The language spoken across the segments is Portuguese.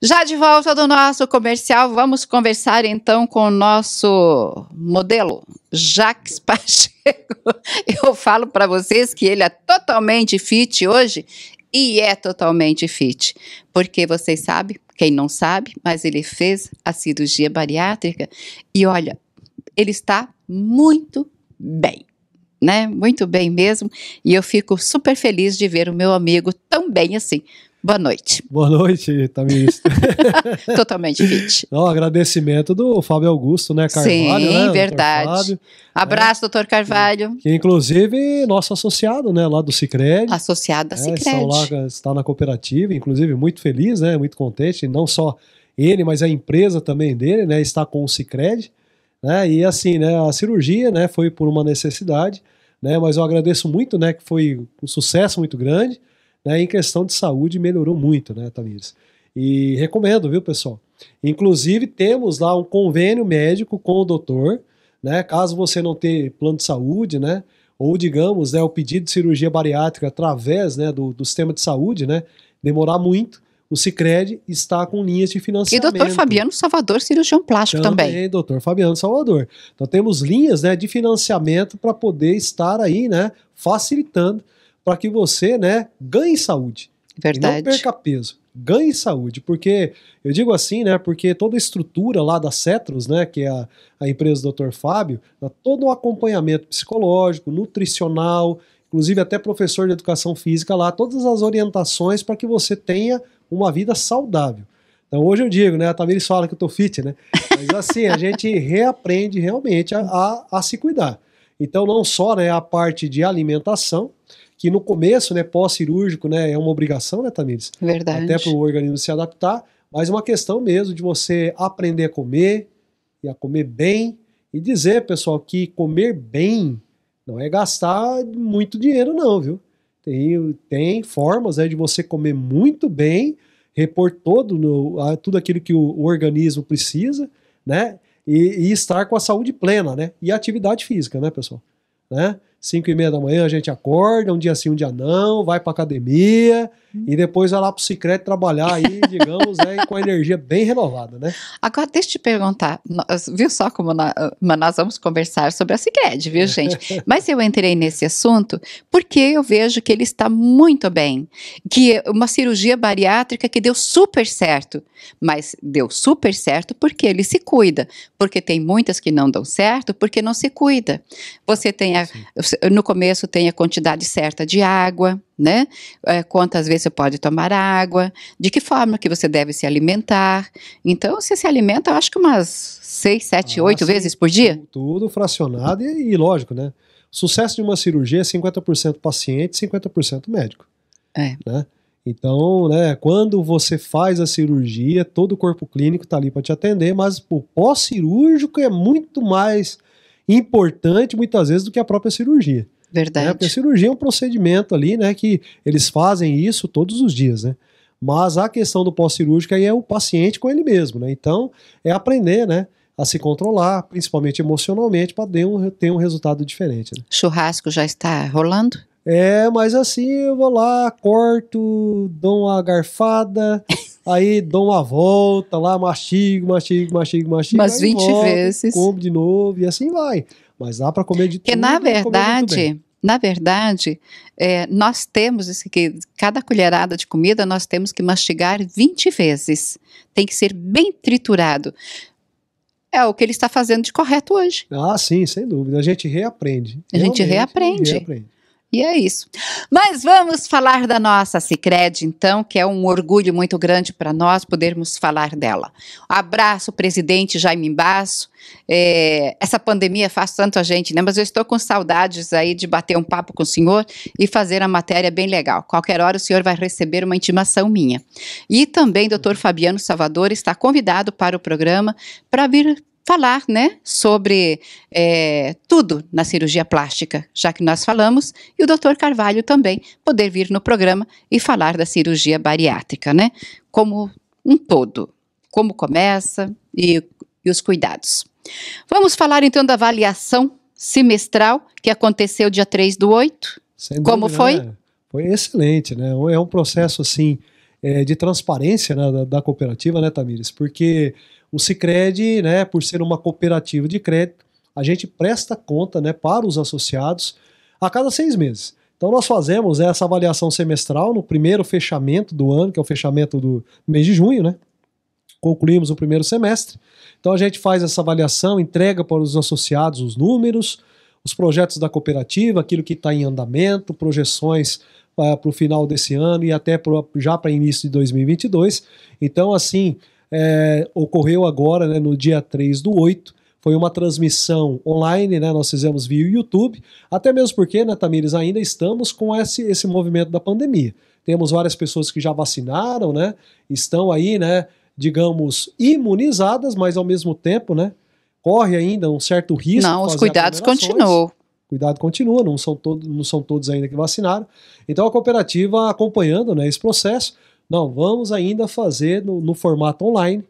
Já de volta do nosso comercial, vamos conversar então com o nosso modelo, Jaques Pacheco. Eu falo para vocês que ele é totalmente fit hoje e é totalmente fit, porque vocês sabem, quem não sabe, mas ele fez a cirurgia bariátrica e olha, ele está muito bem. Né? Muito bem mesmo, e eu fico super feliz de ver o meu amigo tão bem assim, Boa noite. Boa noite, Tamiris. Totalmente fit. Não, agradecimento do Fábio Augusto, né, Carvalho? Sim, né, verdade. Dr. É. Abraço, é, doutor Carvalho. Que, que, inclusive, nosso associado, né, lá do Cicred. Associado da é, Cicred. Lá, está na cooperativa, inclusive, muito feliz, né, muito contente, não só ele, mas a empresa também dele, né, está com o Cicred, né, e assim, né, a cirurgia, né, foi por uma necessidade, né, mas eu agradeço muito, né, que foi um sucesso muito grande, né? Em questão de saúde, melhorou muito, né, Tamires? E recomendo, viu, pessoal? Inclusive, temos lá um convênio médico com o doutor, né? Caso você não tenha plano de saúde, né? Ou, digamos, né, o pedido de cirurgia bariátrica através né, do, do sistema de saúde, né? Demorar muito. O Cicred está com linhas de financiamento. E doutor Fabiano Salvador, cirurgião plástico também. Também, doutor Fabiano Salvador. Então temos linhas né, de financiamento para poder estar aí, né? Facilitando para que você, né, ganhe saúde. Verdade. E não perca peso. Ganhe saúde, porque eu digo assim, né? Porque toda a estrutura lá da Cetros, né? Que é a, a empresa do Dr. Fábio, dá tá todo um acompanhamento psicológico, nutricional, inclusive até professor de educação física lá, todas as orientações para que você tenha uma vida saudável. Então hoje eu digo, né? A Tamiris fala que eu tô fit, né? Mas assim, a gente reaprende realmente a, a, a se cuidar. Então, não só né, a parte de alimentação, que no começo, né, pós-cirúrgico, né, é uma obrigação, né, Tamires? Verdade. Até para o organismo se adaptar, mas uma questão mesmo de você aprender a comer e a comer bem. E dizer, pessoal, que comer bem não é gastar muito dinheiro, não, viu? Tem, tem formas né, de você comer muito bem, repor todo no, tudo aquilo que o, o organismo precisa, né? e, e, estar com a saúde plena, né? E atividade física, né, pessoal? Né? Cinco e meia da manhã a gente acorda, um dia sim, um dia não, vai para academia, e depois vai lá pro Cicred trabalhar aí, digamos, né, com a energia bem renovada, né? Agora, deixa eu te perguntar, nós, viu só como na, nós vamos conversar sobre a Cicred, viu, gente? Mas eu entrei nesse assunto porque eu vejo que ele está muito bem, que uma cirurgia bariátrica que deu super certo, mas deu super certo porque ele se cuida, porque tem muitas que não dão certo porque não se cuida. Você tem a, no começo tem a quantidade certa de água, né? É, quantas vezes você pode tomar água, de que forma que você deve se alimentar. Então, você se alimenta, acho que umas seis, sete, ah, oito sim, vezes por dia. Tudo fracionado e, e lógico, né? O sucesso de uma cirurgia é 50% paciente e 50% médico. É. Né? Então, né, quando você faz a cirurgia, todo o corpo clínico está ali para te atender, mas o pós-cirúrgico é muito mais importante, muitas vezes, do que a própria cirurgia. Verdade. Né? Porque a cirurgia é um procedimento ali, né? Que eles fazem isso todos os dias, né? Mas a questão do pós-cirúrgico aí é o paciente com ele mesmo, né? Então, é aprender, né? A se controlar, principalmente emocionalmente, para ter um, ter um resultado diferente. Né? Churrasco já está rolando? É, mas assim, eu vou lá, corto, dou uma garfada, Aí dou uma volta lá, mastigo, mastigo, mastigo, mastigo. Umas 20 volto, vezes. Como de novo e assim vai. Mas dá para comer de Porque tudo. Porque na verdade, na verdade, é, nós temos isso que cada colherada de comida nós temos que mastigar 20 vezes. Tem que ser bem triturado. É o que ele está fazendo de correto hoje. Ah, sim, sem dúvida. A gente reaprende. A gente reaprende. reaprende. reaprende. E é isso. Mas vamos falar da nossa Cicred, então, que é um orgulho muito grande para nós podermos falar dela. Abraço, presidente Jaime Basso. É, essa pandemia faz tanto a gente, né? Mas eu estou com saudades aí de bater um papo com o senhor e fazer a matéria bem legal. Qualquer hora o senhor vai receber uma intimação minha. E também, doutor Fabiano Salvador está convidado para o programa para vir falar né, sobre é, tudo na cirurgia plástica, já que nós falamos, e o doutor Carvalho também poder vir no programa e falar da cirurgia bariátrica, né? Como um todo, como começa e, e os cuidados. Vamos falar então da avaliação semestral que aconteceu dia 3 do 8. Sem como dúvida, foi? Né? Foi excelente, né? É um processo assim. É, de transparência né, da, da, cooperativa, né, Tamires? Porque o Cicred, né, por ser uma cooperativa de crédito, a gente presta conta, né, para os associados a cada seis meses. Então nós fazemos né, essa avaliação semestral no primeiro fechamento do ano, que é o fechamento do mês de junho, né? Concluímos o primeiro semestre. Então a gente faz essa avaliação, entrega para os associados os números, os projetos da cooperativa, aquilo que está em andamento, projeções ah, para o final desse ano e até pro, já para início de 2022. Então assim é, ocorreu agora, né, no dia 3 do 8, foi uma transmissão online, né? Nós fizemos via YouTube, até mesmo porque, né, Tamires, ainda estamos com esse, esse movimento da pandemia. Temos várias pessoas que já vacinaram, né? Estão aí, né, digamos, imunizadas, mas ao mesmo tempo, né? Corre ainda um certo risco. Não, os cuidados continuam. Cuidado continua, não são, todos não são todos ainda que vacinaram. Então a cooperativa acompanhando né, esse processo, não, vamos ainda fazer no, no formato online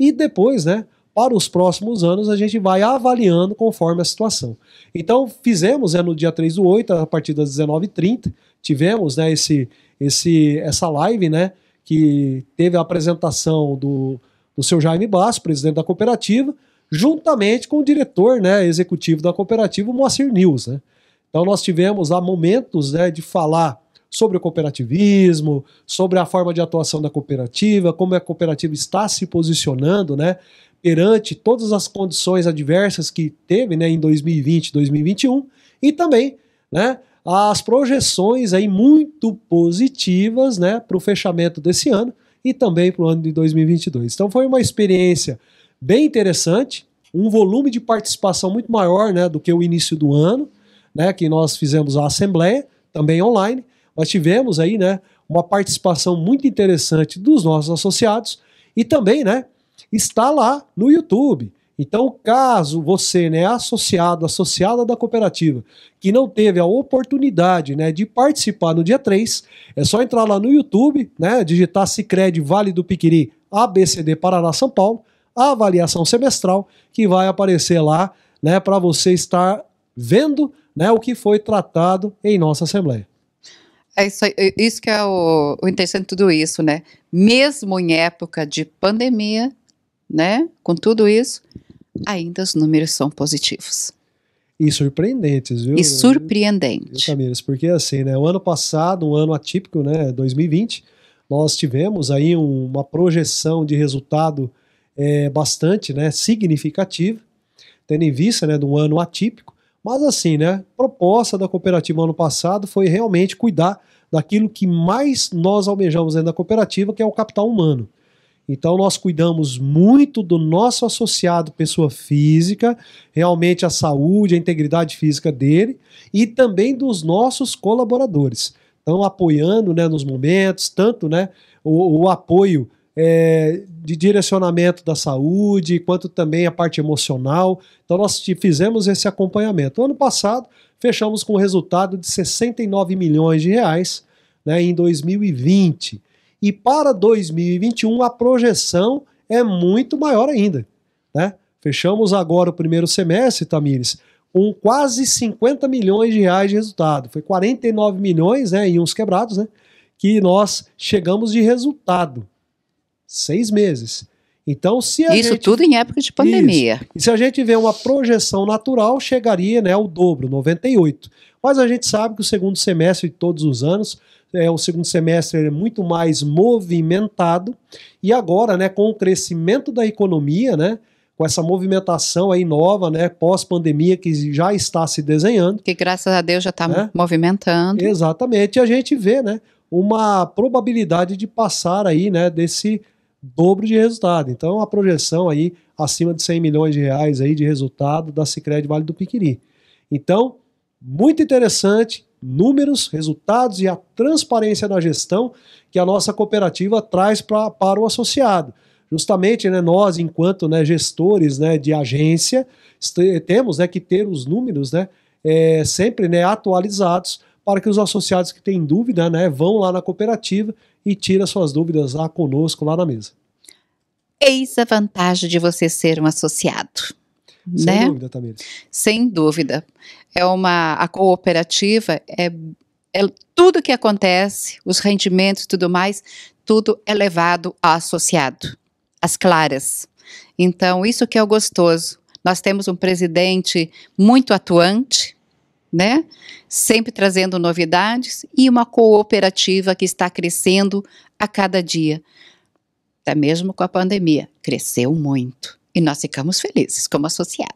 e depois, né, para os próximos anos a gente vai avaliando conforme a situação. Então, fizemos é, no dia 3 do 8, a partir das 19h30, tivemos né, esse, esse, essa live né, que teve a apresentação do, do seu Jaime Bass, presidente da cooperativa, juntamente com o diretor né, executivo da cooperativa, Moacir News. Né. Então, nós tivemos há momentos né, de falar sobre o cooperativismo, sobre a forma de atuação da cooperativa, como é a cooperativa está se posicionando, né? Perante todas as condições adversas que teve né, em 2020 2021, e também né, as projeções aí muito positivas né, para o fechamento desse ano e também para o ano de 2022. Então foi uma experiência bem interessante, um volume de participação muito maior né, do que o início do ano, né, que nós fizemos a assembleia, também online, nós tivemos aí, né, uma participação muito interessante dos nossos associados e também, né, está lá no YouTube. Então, caso você, né, associado, associada da cooperativa, que não teve a oportunidade, né, de participar no dia 3, é só entrar lá no YouTube, né, digitar Sicredi Vale do Piquiri ABCD Paraná São Paulo, a avaliação semestral que vai aparecer lá, né, para você estar vendo, né, o que foi tratado em nossa assembleia. É isso, é isso que é o, o interessante de tudo isso, né? Mesmo em época de pandemia, né? Com tudo isso, ainda os números são positivos. E surpreendentes, viu? E surpreendentes. Camila, porque assim, né? O ano passado, um ano atípico, né? 2020, nós tivemos aí um, uma projeção de resultado é, bastante, né? Significativa, tendo em vista, né? De um ano atípico. Mas assim, né? A proposta da cooperativa ano passado foi realmente cuidar daquilo que mais nós almejamos dentro da cooperativa, que é o capital humano. Então nós cuidamos muito do nosso associado, pessoa física, realmente a saúde, a integridade física dele e também dos nossos colaboradores. Então apoiando, né, nos momentos, tanto, né, o, o apoio é, de direcionamento da saúde, quanto também a parte emocional. Então, nós fizemos esse acompanhamento. Ano passado, fechamos com um resultado de 69 milhões de reais né, em 2020. E para 2021, a projeção é muito maior ainda. Né? Fechamos agora o primeiro semestre, Tamires, com quase 50 milhões de reais de resultado. Foi 49 milhões né, em uns quebrados, né? Que nós chegamos de resultado seis meses. Então, se Isso gente, tudo em época de pandemia. Isso, e se a gente vê uma projeção natural, chegaria né, ao dobro, 98. Mas a gente sabe que o segundo semestre de todos os anos é o segundo semestre é muito mais movimentado. E agora, né, com o crescimento da economia, né, com essa movimentação aí nova, né, pós-pandemia que já está se desenhando. Que graças a Deus já está né? movimentando. Exatamente. E a gente vê, né, uma probabilidade de passar aí, né, desse dobro de resultado. Então, a projeção aí acima de 100 milhões de reais aí de resultado da Sicredi Vale do Piquiri. Então, muito interessante, números, resultados e a transparência na gestão que a nossa cooperativa traz pra, para o associado. Justamente, né, nós, enquanto né, gestores né, de agência, temos né, que ter os números né, é, sempre né, atualizados para que os associados que têm dúvida né, vão lá na cooperativa e tirem suas dúvidas lá conosco, lá na mesa. Eis a vantagem de você ser um associado. Sem né? dúvida, Tamires. Sem dúvida. É uma, a cooperativa é, é tudo que acontece, os rendimentos e tudo mais, tudo é levado ao associado, às claras. Então, isso que é o gostoso. Nós temos um presidente muito atuante, né? Sempre trazendo novidades e uma cooperativa que está crescendo a cada dia. Até mesmo com a pandemia, cresceu muito e nós ficamos felizes como associado.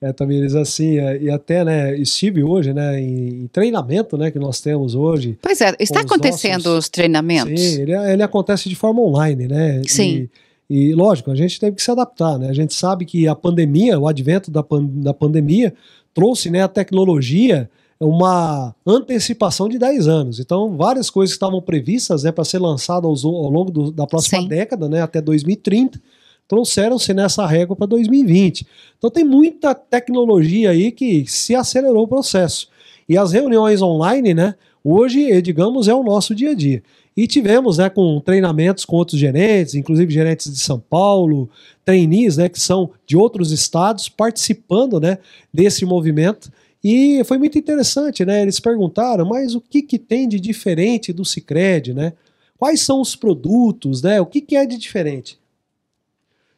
É, Tamires, assim, é, e até, né, estive hoje, né, em, em, treinamento, né, que nós temos hoje. Pois é, está acontecendo os, nossos... os treinamentos? Sim, ele, ele, acontece de forma online, né? Sim. E e lógico, a gente teve que se adaptar, né? A gente sabe que a pandemia, o advento da, pan da pandemia, trouxe né, a tecnologia é uma antecipação de 10 anos. Então, várias coisas que estavam previstas né, para ser lançadas ao, ao longo do, da próxima Sim. década, né, até 2030, trouxeram-se nessa régua para 2020. Então, tem muita tecnologia aí que se acelerou o processo. E as reuniões online, né, hoje, digamos, é o nosso dia a dia. E tivemos né, com treinamentos com outros gerentes, inclusive gerentes de São Paulo, trainees né, que são de outros estados participando né, desse movimento. E foi muito interessante, né? Eles perguntaram, mas o que, que tem de diferente do Cicred, né? Quais são os produtos, né? O que, que é de diferente?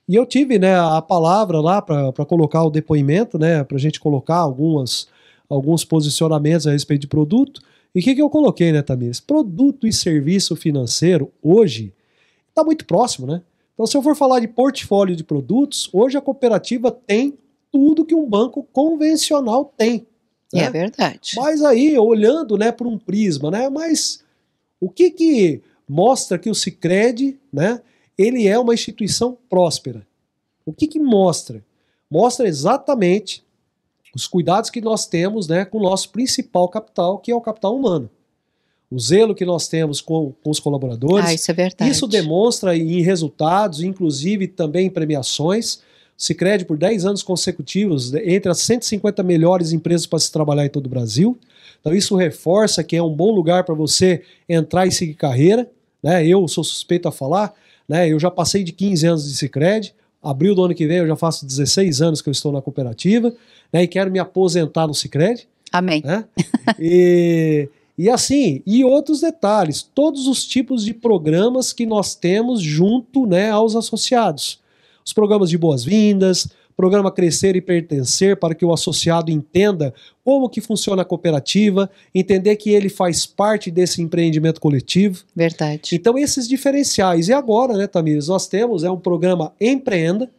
E eu tive né, a palavra lá para colocar o depoimento, né? Para a gente colocar algumas, alguns posicionamentos a respeito de produto. E o que, que eu coloquei, né, Tamires? Produto e serviço financeiro, hoje, está muito próximo, né? Então, se eu for falar de portfólio de produtos, hoje a cooperativa tem tudo que um banco convencional tem. Né? É verdade. Mas aí, olhando né, por um prisma, né? Mas o que, que mostra que o Cicred, né? Ele é uma instituição próspera. O que, que mostra? Mostra exatamente os cuidados que nós temos né, com o nosso principal capital, que é o capital humano. O zelo que nós temos com, com os colaboradores. Ah, isso é verdade. Isso demonstra em resultados, inclusive também em premiações. Sicredi por 10 anos consecutivos né, entre as 150 melhores empresas para se trabalhar em todo o Brasil. Então isso reforça que é um bom lugar para você entrar e seguir carreira. Né? Eu sou suspeito a falar, né? eu já passei de 15 anos de Sicredi Abril do ano que vem, eu já faço 16 anos que eu estou na cooperativa, né? E quero me aposentar no Sicredi. Amém. Né? E, e assim, e outros detalhes, todos os tipos de programas que nós temos junto né, aos associados. Os programas de boas-vindas, Programa Crescer e Pertencer para que o associado entenda como que funciona a cooperativa, entender que ele faz parte desse empreendimento coletivo. Verdade. Então esses diferenciais. E agora, né, Tamires, nós temos é um programa Empreenda,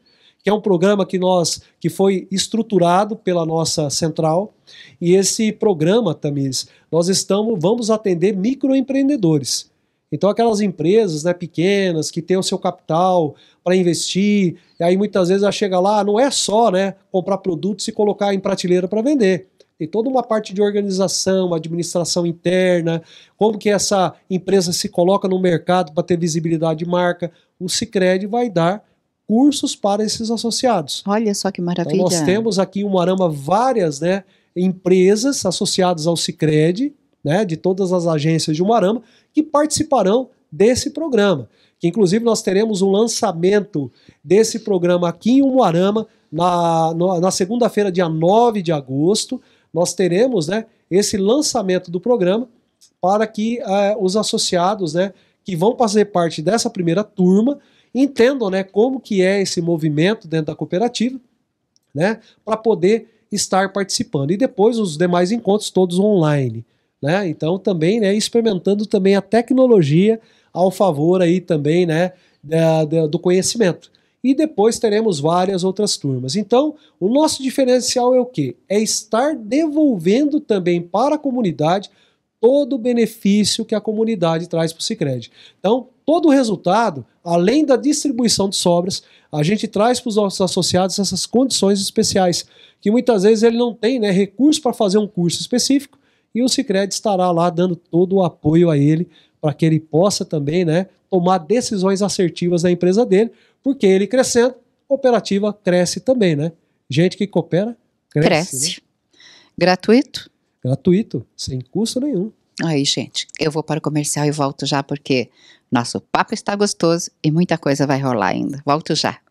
que é um programa que nós que foi estruturado pela nossa central. E esse programa, Tamires, nós estamos vamos atender microempreendedores. Então, aquelas empresas né, pequenas que têm o seu capital para investir. E aí muitas vezes ela chega lá, não é só né, comprar produtos e colocar em prateleira para vender. Tem toda uma parte de organização, administração interna, como que essa empresa se coloca no mercado para ter visibilidade de marca. O Cicred vai dar cursos para esses associados. Olha só que maravilha. Então, nós temos aqui em Umarama várias né, empresas associadas ao Cicred, né, de todas as agências de Umarama, que participarão desse programa que inclusive nós teremos um lançamento desse programa aqui em Umuarama, na, na segunda-feira, dia 9 de agosto, nós teremos né, esse lançamento do programa para que eh, os associados né, que vão fazer parte dessa primeira turma entendam né, como que é esse movimento dentro da cooperativa, né, para poder estar participando. E depois os demais encontros todos online. Né? Então também né, experimentando também a tecnologia ao favor aí também, né, da, da, do conhecimento. E depois teremos várias outras turmas. Então, o nosso diferencial é o quê? É estar devolvendo também para a comunidade todo o benefício que a comunidade traz para o Cicred. Então, todo o resultado, além da distribuição de sobras, a gente traz para os nossos associados essas condições especiais, que muitas vezes ele não tem né, recurso para fazer um curso específico, e o Cicred estará lá dando todo o apoio a ele para que ele possa também né, tomar decisões assertivas da empresa dele, porque ele crescendo, a operativa cresce também, né? Gente que coopera, cresce. Né? Cresce. Né? Gratuito? Gratuito, sem custo nenhum. Aí, gente, eu vou para o comercial e volto já, porque nosso papo está gostoso e muita coisa vai rolar ainda. Volto já.